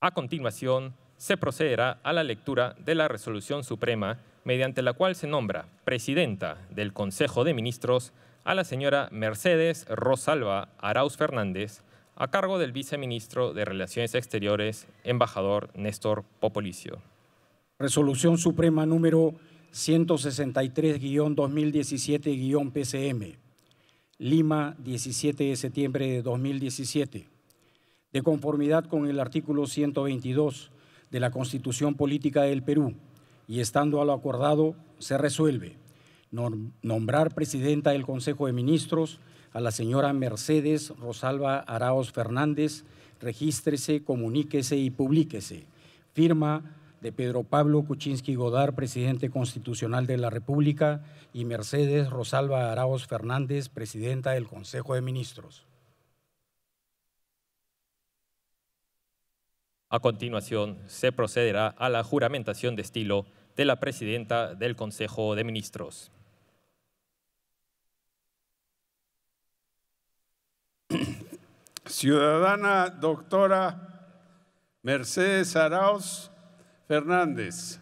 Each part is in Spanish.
A continuación, se procederá a la lectura de la resolución suprema mediante la cual se nombra presidenta del Consejo de Ministros a la señora Mercedes Rosalba Arauz Fernández a cargo del viceministro de Relaciones Exteriores, embajador Néstor Popolicio. Resolución Suprema número 163-2017-PCM, Lima, 17 de septiembre de 2017 de conformidad con el artículo 122 de la Constitución Política del Perú y estando a lo acordado, se resuelve nombrar presidenta del Consejo de Ministros a la señora Mercedes Rosalba Araos Fernández, regístrese, comuníquese y publíquese. Firma de Pedro Pablo Kuczynski Godar, presidente constitucional de la República, y Mercedes Rosalba Araos Fernández, presidenta del Consejo de Ministros. A continuación, se procederá a la juramentación de estilo de la presidenta del Consejo de Ministros. Ciudadana doctora Mercedes Arauz Fernández,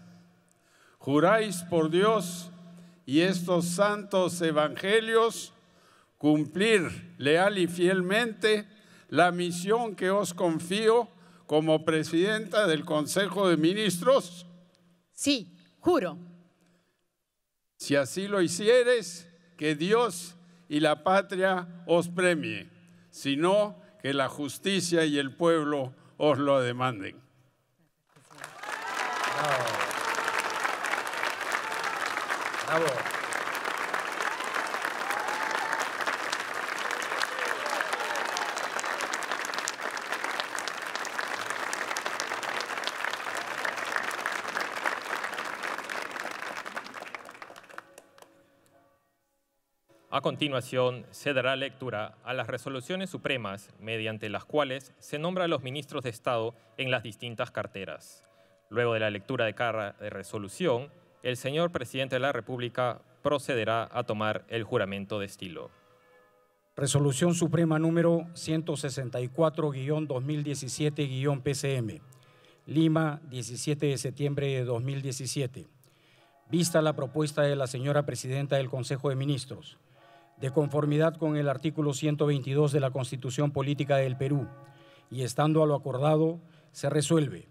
juráis por Dios y estos santos evangelios cumplir leal y fielmente la misión que os confío como presidenta del Consejo de Ministros? Sí, juro. Si así lo hicieres, que Dios y la patria os premie, sino que la justicia y el pueblo os lo demanden. A continuación, se dará lectura a las resoluciones supremas mediante las cuales se nombran a los ministros de Estado en las distintas carteras. Luego de la lectura de cada resolución, el señor presidente de la República procederá a tomar el juramento de estilo. Resolución Suprema número 164-2017-PCM, Lima, 17 de septiembre de 2017. Vista la propuesta de la señora presidenta del Consejo de Ministros de conformidad con el artículo 122 de la Constitución Política del Perú y estando a lo acordado, se resuelve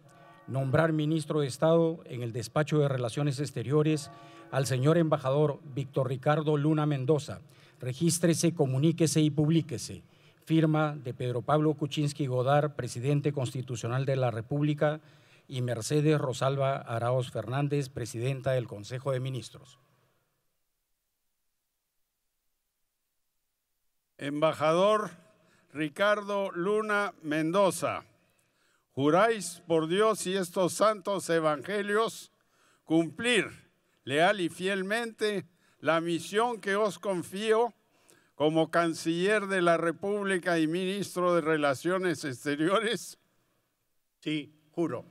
nombrar ministro de Estado en el despacho de Relaciones Exteriores al señor embajador Víctor Ricardo Luna Mendoza. Regístrese, comuníquese y publíquese. Firma de Pedro Pablo Kuczynski Godard, presidente constitucional de la República, y Mercedes Rosalba Araos Fernández, presidenta del Consejo de Ministros. Embajador Ricardo Luna Mendoza, juráis por Dios y estos santos evangelios cumplir leal y fielmente la misión que os confío como canciller de la República y ministro de Relaciones Exteriores? Sí, juro.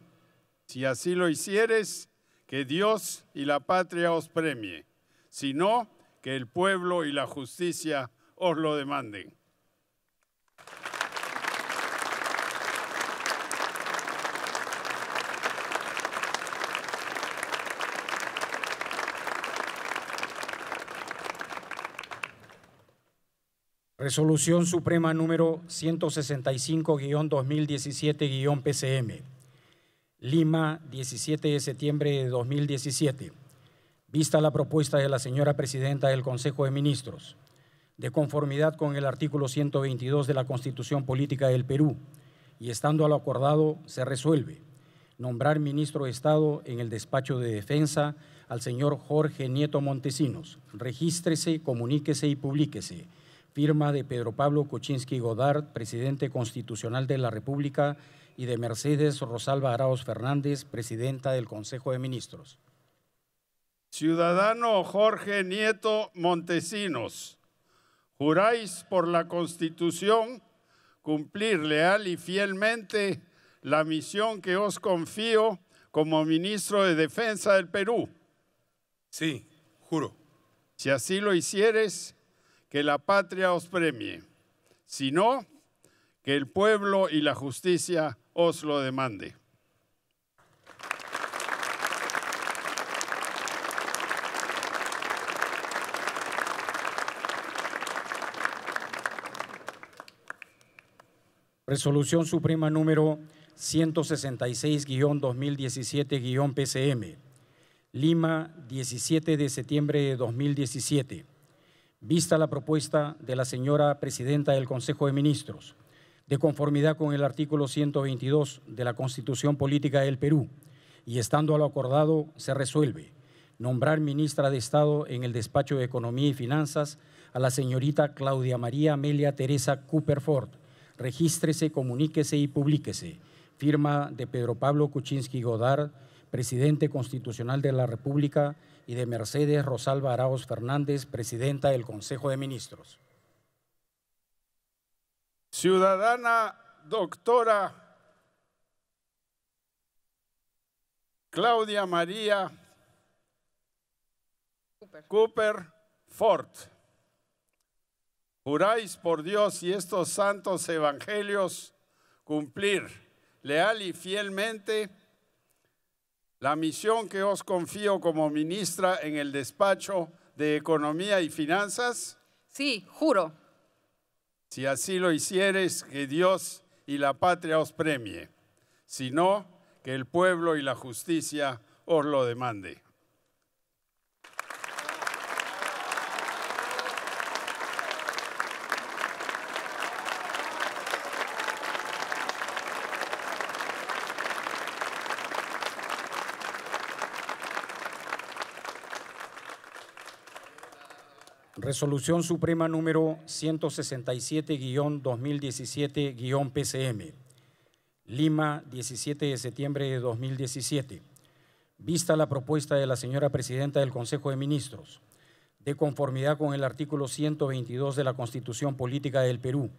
Si así lo hicieres, que Dios y la patria os premie. Si no, que el pueblo y la justicia os lo demanden. Resolución Suprema número 165-2017-PCM, Lima, 17 de septiembre de 2017. Vista la propuesta de la señora Presidenta del Consejo de Ministros de conformidad con el artículo 122 de la Constitución Política del Perú y estando a lo acordado, se resuelve nombrar ministro de Estado en el despacho de defensa al señor Jorge Nieto Montesinos. Regístrese, comuníquese y publíquese. Firma de Pedro Pablo Kuczynski Godard, presidente constitucional de la República, y de Mercedes Rosalba Araos Fernández, presidenta del Consejo de Ministros. Ciudadano Jorge Nieto Montesinos juráis por la Constitución cumplir leal y fielmente la misión que os confío como ministro de Defensa del Perú. Sí, juro. Si así lo hicieres, que la patria os premie. Si no, que el pueblo y la justicia os lo demande. Resolución Suprema número 166-2017-PCM, Lima, 17 de septiembre de 2017. Vista la propuesta de la señora Presidenta del Consejo de Ministros, de conformidad con el artículo 122 de la Constitución Política del Perú, y estando a lo acordado, se resuelve nombrar ministra de Estado en el despacho de Economía y Finanzas a la señorita Claudia María Amelia Teresa Cooper Ford regístrese, comuníquese y publíquese. Firma de Pedro Pablo Kuczynski Godard, presidente constitucional de la República, y de Mercedes Rosalba Araos Fernández, presidenta del Consejo de Ministros. Ciudadana doctora Claudia María Cooper, Ford. Juráis por Dios y estos santos evangelios cumplir leal y fielmente la misión que os confío como ministra en el despacho de Economía y Finanzas? Sí, juro. Si así lo hicieres, que Dios y la patria os premie, si no, que el pueblo y la justicia os lo demande. Resolución Suprema número 167-2017-PCM, Lima, 17 de septiembre de 2017. Vista la propuesta de la señora Presidenta del Consejo de Ministros, de conformidad con el artículo 122 de la Constitución Política del Perú,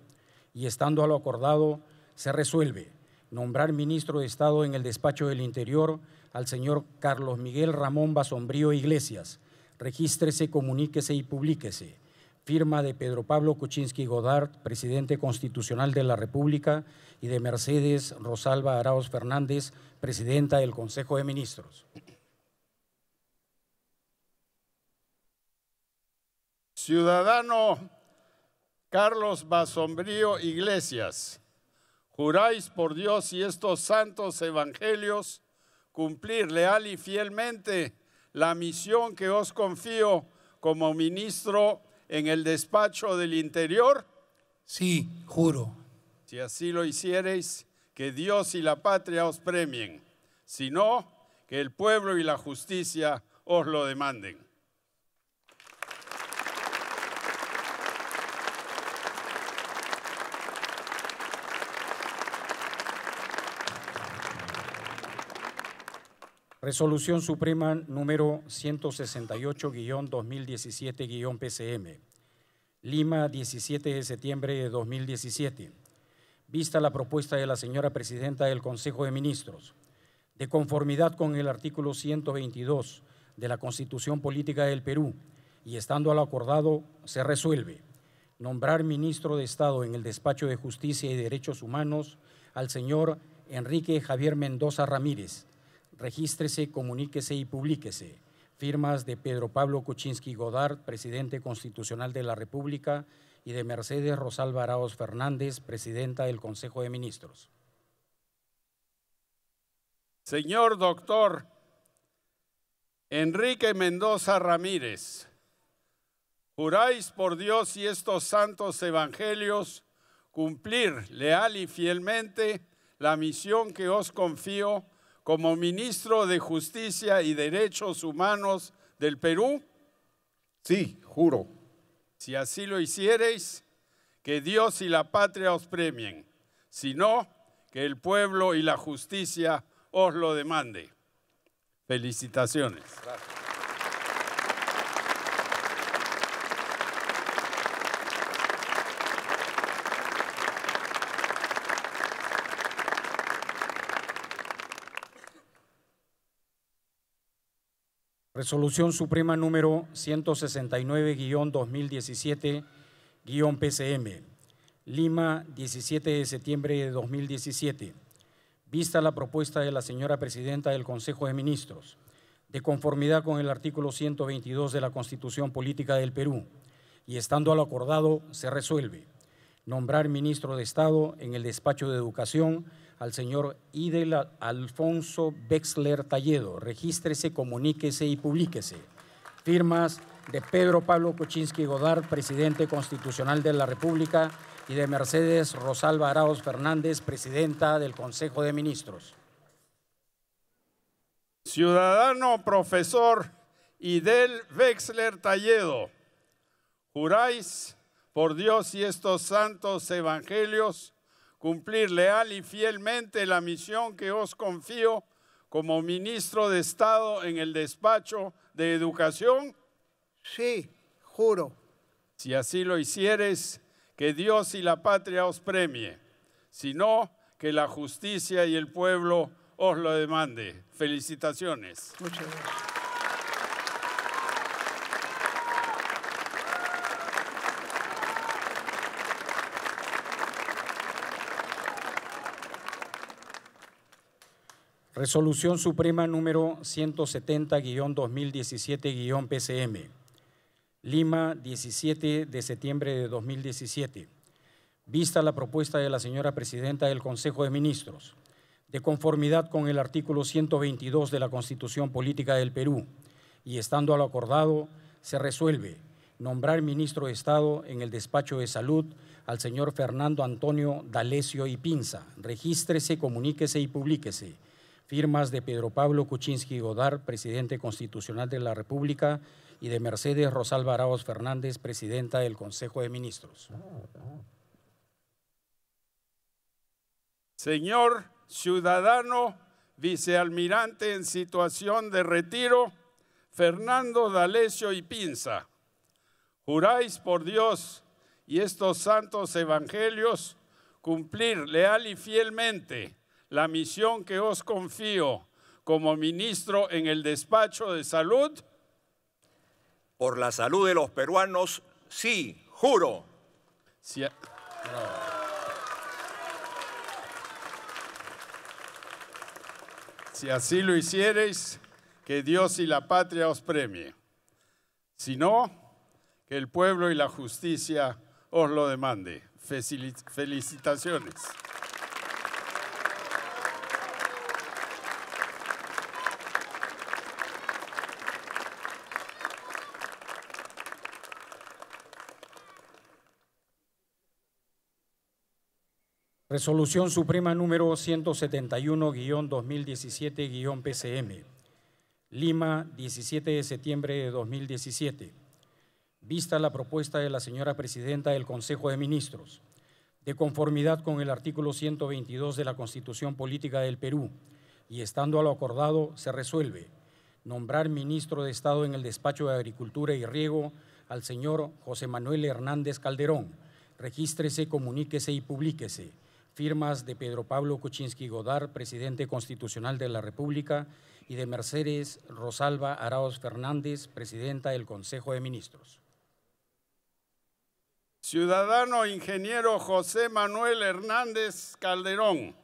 y estando a lo acordado, se resuelve nombrar ministro de Estado en el despacho del Interior al señor Carlos Miguel Ramón Basombrío Iglesias, regístrese, comuníquese y publíquese. Firma de Pedro Pablo Kuczynski Godard, presidente constitucional de la República, y de Mercedes Rosalba Araos Fernández, presidenta del Consejo de Ministros. Ciudadano Carlos Basombrío Iglesias, juráis por Dios y estos santos evangelios cumplir leal y fielmente la misión que os confío como ministro en el despacho del interior? Sí, juro. Si así lo hiciereis, que Dios y la patria os premien, si no, que el pueblo y la justicia os lo demanden. Resolución Suprema número 168-2017-PCM, Lima, 17 de septiembre de 2017. Vista la propuesta de la señora Presidenta del Consejo de Ministros, de conformidad con el artículo 122 de la Constitución Política del Perú y estando al acordado, se resuelve nombrar ministro de Estado en el despacho de Justicia y Derechos Humanos al señor Enrique Javier Mendoza Ramírez regístrese, comuníquese y publíquese. Firmas de Pedro Pablo Kuczynski Godard, presidente constitucional de la República, y de Mercedes Rosalba Fernández, presidenta del Consejo de Ministros. Señor doctor Enrique Mendoza Ramírez, juráis por Dios y estos santos evangelios cumplir leal y fielmente la misión que os confío como ministro de Justicia y Derechos Humanos del Perú? Sí, juro. Si así lo hiciereis, que Dios y la patria os premien, si no, que el pueblo y la justicia os lo demande. Felicitaciones. Resolución Suprema número 169-2017-PCM, Lima, 17 de septiembre de 2017. Vista la propuesta de la señora Presidenta del Consejo de Ministros, de conformidad con el artículo 122 de la Constitución Política del Perú, y estando a lo acordado, se resuelve nombrar ministro de Estado en el despacho de Educación al señor Idel Alfonso Bexler Talledo. Regístrese, comuníquese y publíquese. Firmas de Pedro Pablo Kuczynski Godard, presidente constitucional de la República, y de Mercedes Rosalba Araos Fernández, presidenta del Consejo de Ministros. Ciudadano profesor Idel Wexler Talledo, juráis por Dios y estos santos evangelios cumplir leal y fielmente la misión que os confío como ministro de Estado en el despacho de Educación? Sí, juro. Si así lo hicieres, que Dios y la patria os premie, si no, que la justicia y el pueblo os lo demande. Felicitaciones. Muchas gracias. Resolución Suprema número 170-2017-PCM, Lima, 17 de septiembre de 2017. Vista la propuesta de la señora Presidenta del Consejo de Ministros, de conformidad con el artículo 122 de la Constitución Política del Perú y estando a lo acordado, se resuelve nombrar ministro de Estado en el despacho de salud al señor Fernando Antonio D'Alessio y Pinza. Regístrese, comuníquese y publíquese firmas de Pedro Pablo Kuczynski Godard, presidente constitucional de la República, y de Mercedes Rosal Baraos Fernández, presidenta del Consejo de Ministros. Señor ciudadano vicealmirante en situación de retiro, Fernando D'Alessio y Pinza, juráis por Dios y estos santos evangelios cumplir leal y fielmente la misión que os confío como ministro en el despacho de salud? Por la salud de los peruanos, sí, juro. Si así lo hiciereis, que Dios y la patria os premie. Si no, que el pueblo y la justicia os lo demande. Felicitaciones. Resolución Suprema número 171-2017-PCM, Lima, 17 de septiembre de 2017. Vista la propuesta de la señora Presidenta del Consejo de Ministros, de conformidad con el artículo 122 de la Constitución Política del Perú y estando a lo acordado, se resuelve nombrar ministro de Estado en el despacho de Agricultura y Riego al señor José Manuel Hernández Calderón. Regístrese, comuníquese y publíquese firmas de Pedro Pablo Kuczynski Godard, presidente constitucional de la República, y de Mercedes Rosalba Araos Fernández, presidenta del Consejo de Ministros. Ciudadano ingeniero José Manuel Hernández Calderón,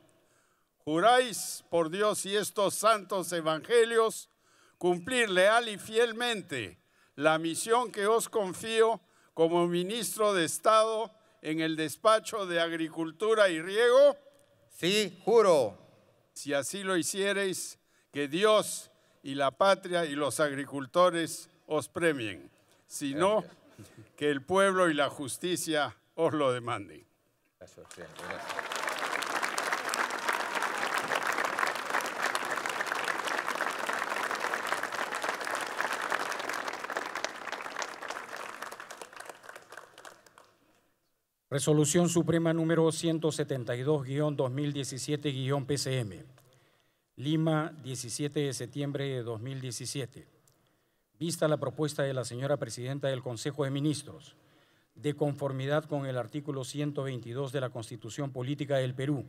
juráis por Dios y estos santos evangelios cumplir leal y fielmente la misión que os confío como ministro de Estado en el despacho de Agricultura y Riego? Sí, juro. Si así lo hiciereis, que Dios y la patria y los agricultores os premien, si no, que el pueblo y la justicia os lo demanden. Resolución Suprema número 172-2017-PCM, Lima, 17 de septiembre de 2017. Vista la propuesta de la señora Presidenta del Consejo de Ministros, de conformidad con el artículo 122 de la Constitución Política del Perú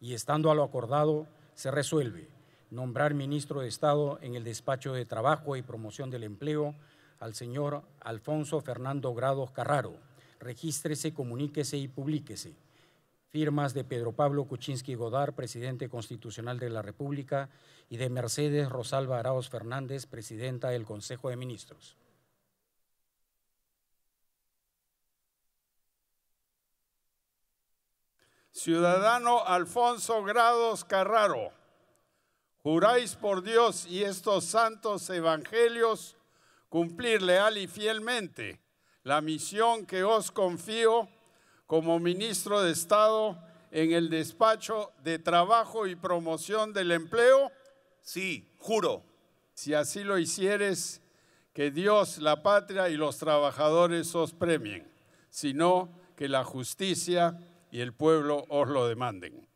y estando a lo acordado, se resuelve nombrar ministro de Estado en el despacho de Trabajo y Promoción del Empleo al señor Alfonso Fernando Grados Carraro regístrese, comuníquese y publíquese. Firmas de Pedro Pablo Kuczynski Godar, presidente constitucional de la República, y de Mercedes Rosalba Araos Fernández, presidenta del Consejo de Ministros. Ciudadano Alfonso Grados Carraro, juráis por Dios y estos santos evangelios cumplir leal y fielmente la misión que os confío como ministro de Estado en el despacho de trabajo y promoción del empleo? Sí, juro. Si así lo hicieres, que Dios, la patria y los trabajadores os premien, sino que la justicia y el pueblo os lo demanden.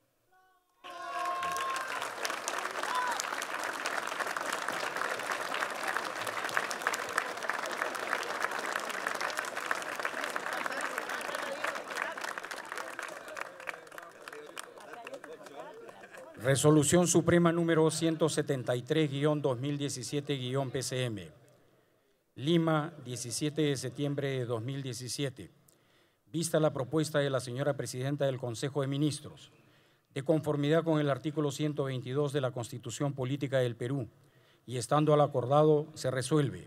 Resolución Suprema número 173-2017-PCM. Lima, 17 de septiembre de 2017. Vista la propuesta de la señora Presidenta del Consejo de Ministros, de conformidad con el artículo 122 de la Constitución Política del Perú y estando al acordado, se resuelve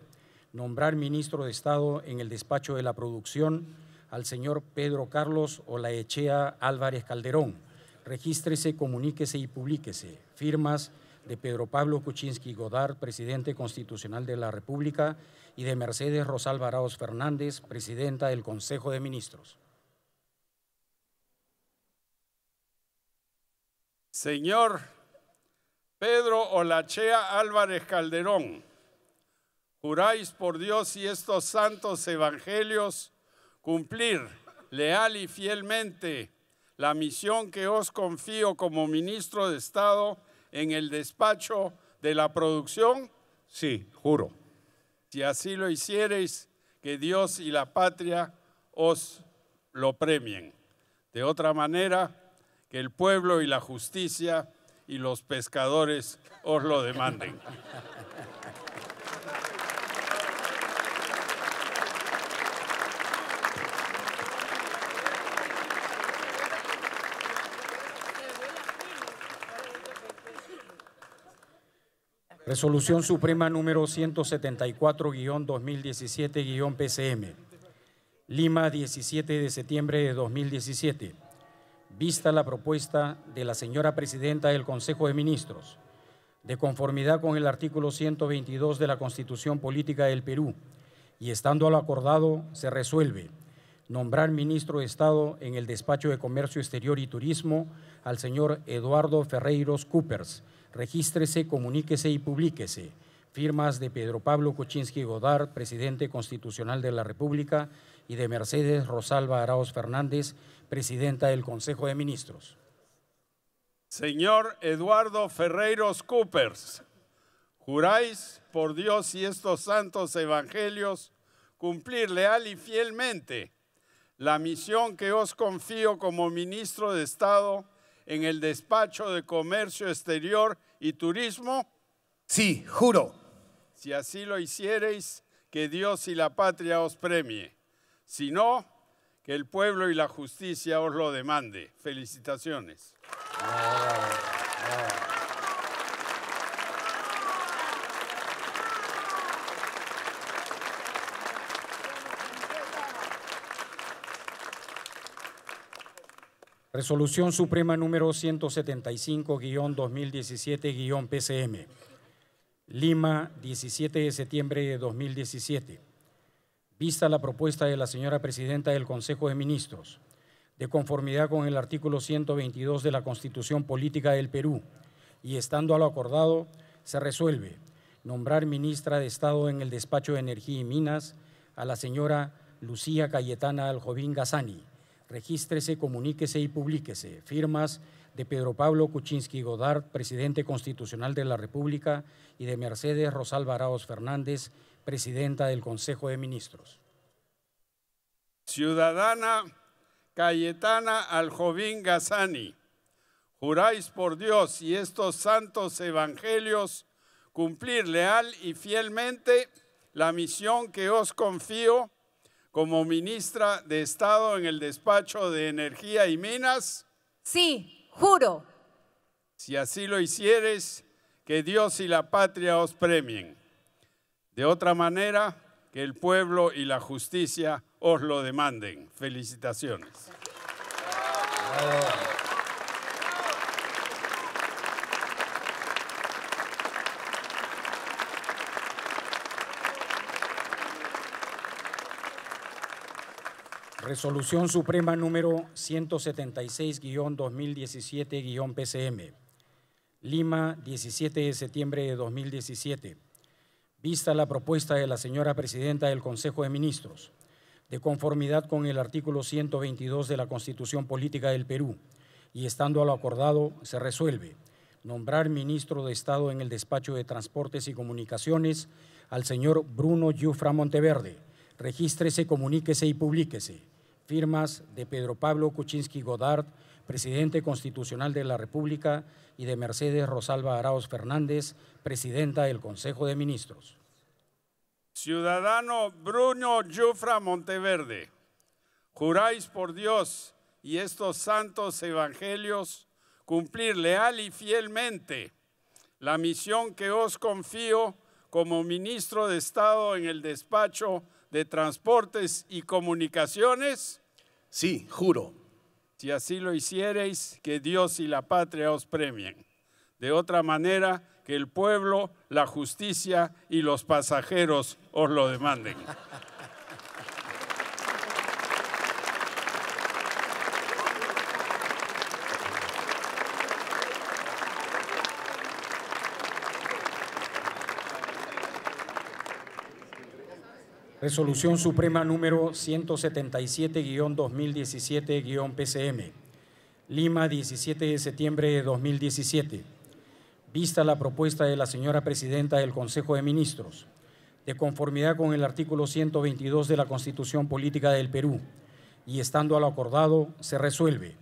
nombrar ministro de Estado en el despacho de la producción al señor Pedro Carlos Olaechea Álvarez Calderón regístrese, comuníquese y publíquese. Firmas de Pedro Pablo Kuczynski Godard, presidente constitucional de la República, y de Mercedes Rosalba Fernández, presidenta del Consejo de Ministros. Señor Pedro Olachea Álvarez Calderón, juráis por Dios y estos santos evangelios cumplir leal y fielmente la misión que os confío como ministro de Estado en el despacho de la producción? Sí, juro. Si así lo hiciereis, que Dios y la patria os lo premien. De otra manera, que el pueblo y la justicia y los pescadores os lo demanden. Resolución Suprema número 174-2017-PCM, Lima, 17 de septiembre de 2017. Vista la propuesta de la señora Presidenta del Consejo de Ministros, de conformidad con el artículo 122 de la Constitución Política del Perú y estando a lo acordado, se resuelve nombrar ministro de Estado en el despacho de Comercio Exterior y Turismo al señor Eduardo Ferreiros Coopers. Regístrese, comuníquese y publíquese. Firmas de Pedro Pablo Kuczynski Godard, presidente constitucional de la República, y de Mercedes Rosalba Araos Fernández, presidenta del Consejo de Ministros. Señor Eduardo Ferreiros Coopers, juráis por Dios y estos santos evangelios cumplir leal y fielmente la misión que os confío como ministro de Estado en el despacho de Comercio Exterior y Turismo? Sí, juro. Si así lo hiciereis, que Dios y la patria os premie. Si no, que el pueblo y la justicia os lo demande. Felicitaciones. Resolución Suprema número 175-2017-PCM, Lima, 17 de septiembre de 2017. Vista la propuesta de la señora Presidenta del Consejo de Ministros, de conformidad con el artículo 122 de la Constitución Política del Perú y estando a lo acordado, se resuelve nombrar ministra de Estado en el Despacho de Energía y Minas a la señora Lucía Cayetana Aljovín Gazani regístrese, comuníquese y publíquese. Firmas de Pedro Pablo Kuczynski Godard, presidente constitucional de la República, y de Mercedes Rosal Araos Fernández, presidenta del Consejo de Ministros. Ciudadana Cayetana Aljovín Gazani, juráis por Dios y estos santos evangelios cumplir leal y fielmente la misión que os confío como ministra de Estado en el despacho de Energía y Minas? Sí, juro. Si así lo hicieres, que Dios y la patria os premien. De otra manera, que el pueblo y la justicia os lo demanden. Felicitaciones. Resolución Suprema número 176-2017-PCM, Lima, 17 de septiembre de 2017. Vista la propuesta de la señora Presidenta del Consejo de Ministros, de conformidad con el artículo 122 de la Constitución Política del Perú y estando a lo acordado, se resuelve nombrar ministro de Estado en el despacho de Transportes y Comunicaciones al señor Bruno Yufra Monteverde. Regístrese, comuníquese y publíquese firmas de Pedro Pablo Kuczynski Godard, presidente constitucional de la República, y de Mercedes Rosalba Araos Fernández, presidenta del Consejo de Ministros. Ciudadano Bruno Jufra Monteverde, juráis por Dios y estos santos evangelios cumplir leal y fielmente la misión que os confío como ministro de Estado en el despacho de Transportes y Comunicaciones? Sí, juro. Si así lo hiciereis, que Dios y la patria os premien. De otra manera, que el pueblo, la justicia y los pasajeros os lo demanden. Resolución Suprema número 177-2017-PCM, Lima, 17 de septiembre de 2017. Vista la propuesta de la señora Presidenta del Consejo de Ministros, de conformidad con el artículo 122 de la Constitución Política del Perú, y estando a lo acordado, se resuelve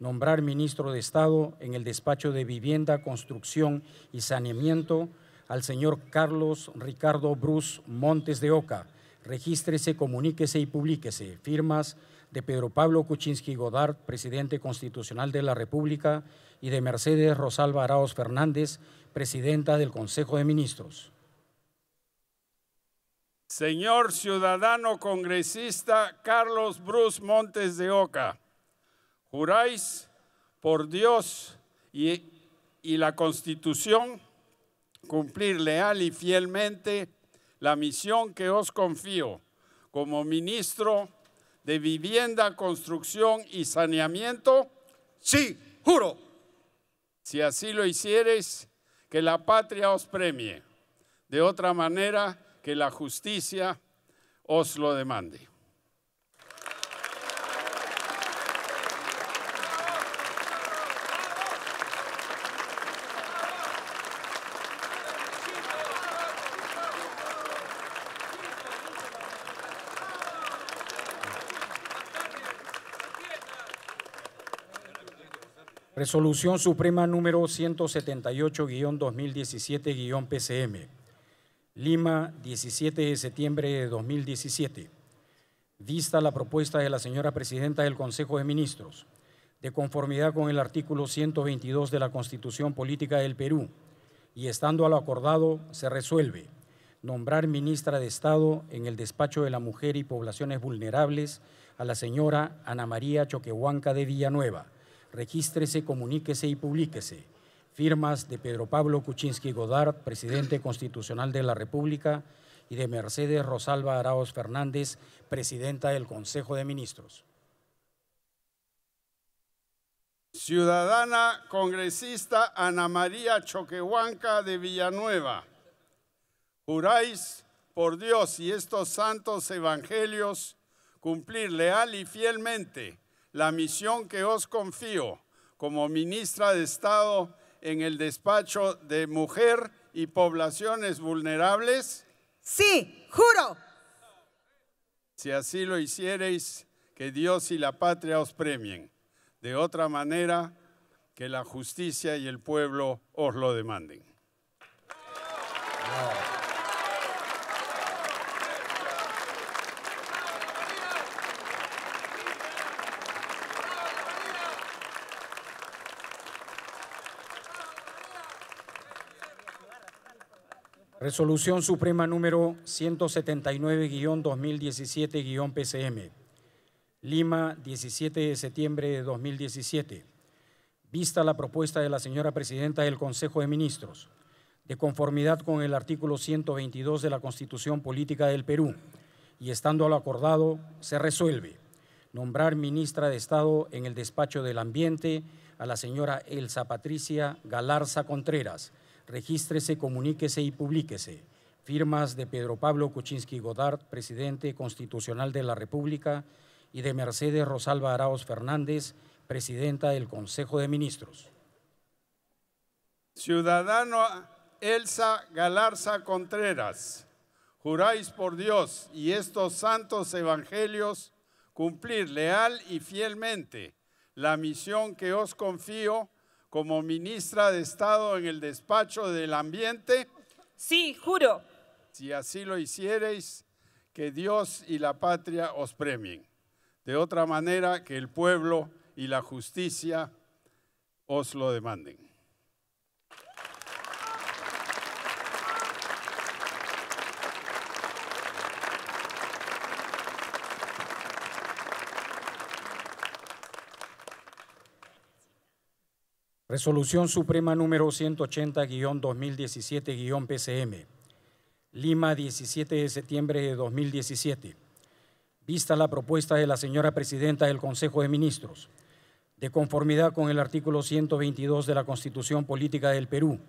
nombrar ministro de Estado en el despacho de Vivienda, Construcción y Saneamiento al señor Carlos Ricardo Bruce Montes de Oca, Regístrese, comuníquese y publíquese. Firmas de Pedro Pablo Kuczynski Godard, presidente constitucional de la República, y de Mercedes Rosalba Araos Fernández, presidenta del Consejo de Ministros. Señor ciudadano congresista Carlos Bruce Montes de Oca, juráis por Dios y, y la Constitución cumplir leal y fielmente la misión que os confío como ministro de Vivienda, Construcción y Saneamiento? Sí, juro. Si así lo hicieres que la patria os premie. De otra manera, que la justicia os lo demande. Resolución Suprema número 178-2017-PCM, Lima, 17 de septiembre de 2017. Vista la propuesta de la señora Presidenta del Consejo de Ministros, de conformidad con el artículo 122 de la Constitución Política del Perú, y estando a lo acordado, se resuelve nombrar ministra de Estado en el despacho de la mujer y poblaciones vulnerables a la señora Ana María Choquehuanca de Villanueva regístrese, comuníquese y publíquese. Firmas de Pedro Pablo Kuczynski Godard, presidente constitucional de la República, y de Mercedes Rosalba Araos Fernández, presidenta del Consejo de Ministros. Ciudadana congresista Ana María Choquehuanca de Villanueva, juráis por Dios y estos santos evangelios cumplir leal y fielmente la misión que os confío como ministra de Estado en el despacho de mujer y poblaciones vulnerables? Sí, juro. Si así lo hiciereis, que Dios y la patria os premien. De otra manera, que la justicia y el pueblo os lo demanden. Resolución Suprema número 179-2017-PCM, Lima, 17 de septiembre de 2017. Vista la propuesta de la señora Presidenta del Consejo de Ministros, de conformidad con el artículo 122 de la Constitución Política del Perú y estando a lo acordado, se resuelve nombrar ministra de Estado en el despacho del Ambiente a la señora Elsa Patricia Galarza Contreras, regístrese, comuníquese y publíquese. Firmas de Pedro Pablo Kuczynski Godard, presidente constitucional de la República, y de Mercedes Rosalba Araos Fernández, presidenta del Consejo de Ministros. Ciudadano Elsa Galarza Contreras, juráis por Dios y estos santos evangelios cumplir leal y fielmente la misión que os confío como ministra de Estado en el despacho del ambiente. Sí, juro. Si así lo hiciereis, que Dios y la patria os premien. De otra manera, que el pueblo y la justicia os lo demanden. Resolución Suprema número 180-2017-PCM, Lima, 17 de septiembre de 2017. Vista la propuesta de la señora Presidenta del Consejo de Ministros, de conformidad con el artículo 122 de la Constitución Política del Perú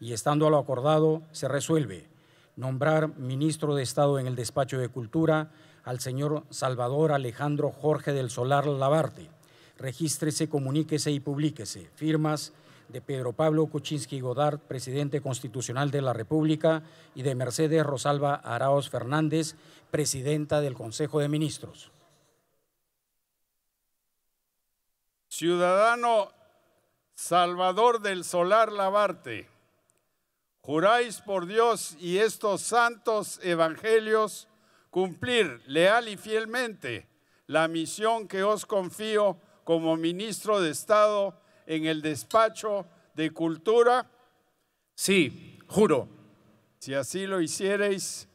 y estando a lo acordado, se resuelve nombrar ministro de Estado en el despacho de Cultura al señor Salvador Alejandro Jorge del Solar Labarte regístrese, comuníquese y publíquese. Firmas de Pedro Pablo Kuczynski Godard, presidente constitucional de la República, y de Mercedes Rosalba Araos Fernández, presidenta del Consejo de Ministros. Ciudadano Salvador del Solar Labarte, juráis por Dios y estos santos evangelios cumplir leal y fielmente la misión que os confío como ministro de Estado en el despacho de Cultura? Sí, juro. Si así lo hiciereis,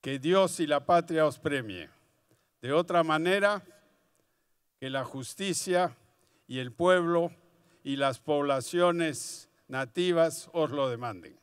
que Dios y la patria os premie. De otra manera, que la justicia y el pueblo y las poblaciones nativas os lo demanden.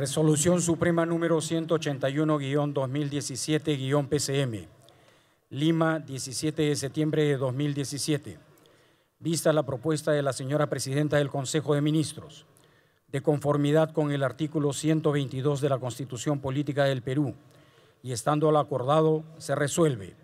Resolución Suprema número 181-2017-PCM, Lima, 17 de septiembre de 2017. Vista la propuesta de la señora Presidenta del Consejo de Ministros, de conformidad con el artículo 122 de la Constitución Política del Perú y estando al acordado, se resuelve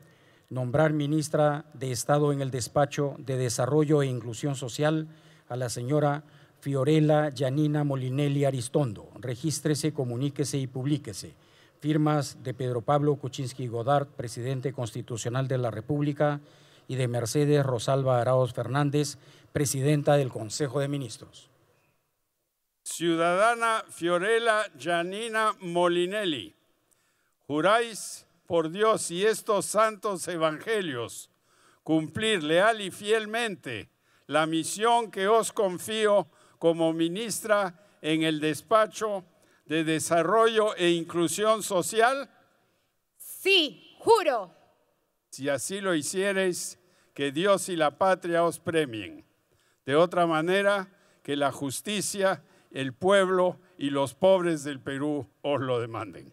nombrar ministra de Estado en el despacho de Desarrollo e Inclusión Social a la señora Fiorella Janina Molinelli Aristondo. Regístrese, comuníquese y publíquese. Firmas de Pedro Pablo Kuczynski Godard, presidente constitucional de la República, y de Mercedes Rosalba Araos Fernández, presidenta del Consejo de Ministros. Ciudadana Fiorella Janina Molinelli, juráis por Dios y estos santos evangelios cumplir leal y fielmente la misión que os confío como ministra en el despacho de Desarrollo e Inclusión Social? Sí, juro. Si así lo hicieres, que Dios y la patria os premien. De otra manera, que la justicia, el pueblo y los pobres del Perú os lo demanden.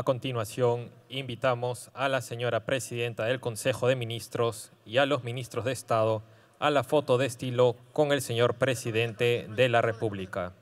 A continuación, invitamos a la señora presidenta del Consejo de Ministros y a los ministros de Estado a la foto de estilo con el señor presidente de la República.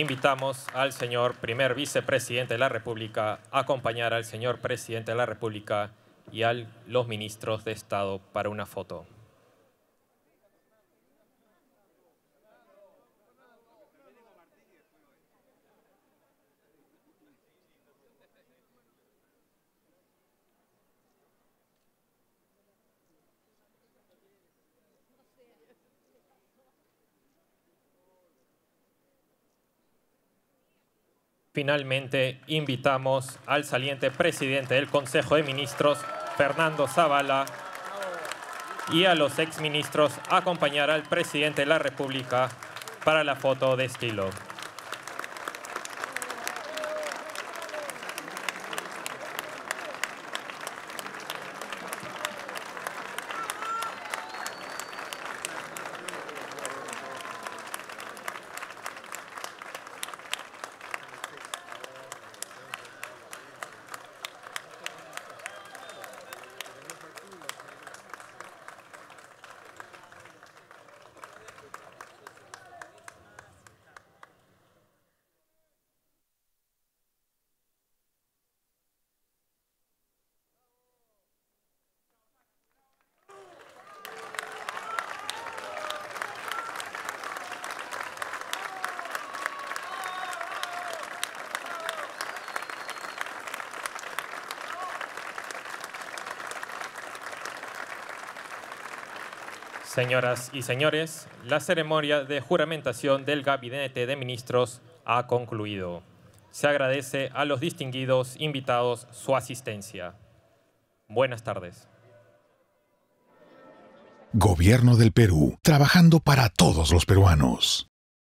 invitamos al señor primer vicepresidente de la República a acompañar al señor presidente de la República y a los ministros de Estado para una foto. Finalmente, invitamos al saliente presidente del Consejo de Ministros, Fernando Zavala, y a los exministros a acompañar al presidente de la República para la foto de estilo. Señoras y señores, la ceremonia de juramentación del Gabinete de Ministros ha concluido. Se agradece a los distinguidos invitados su asistencia. Buenas tardes. Gobierno del Perú, trabajando para todos los peruanos.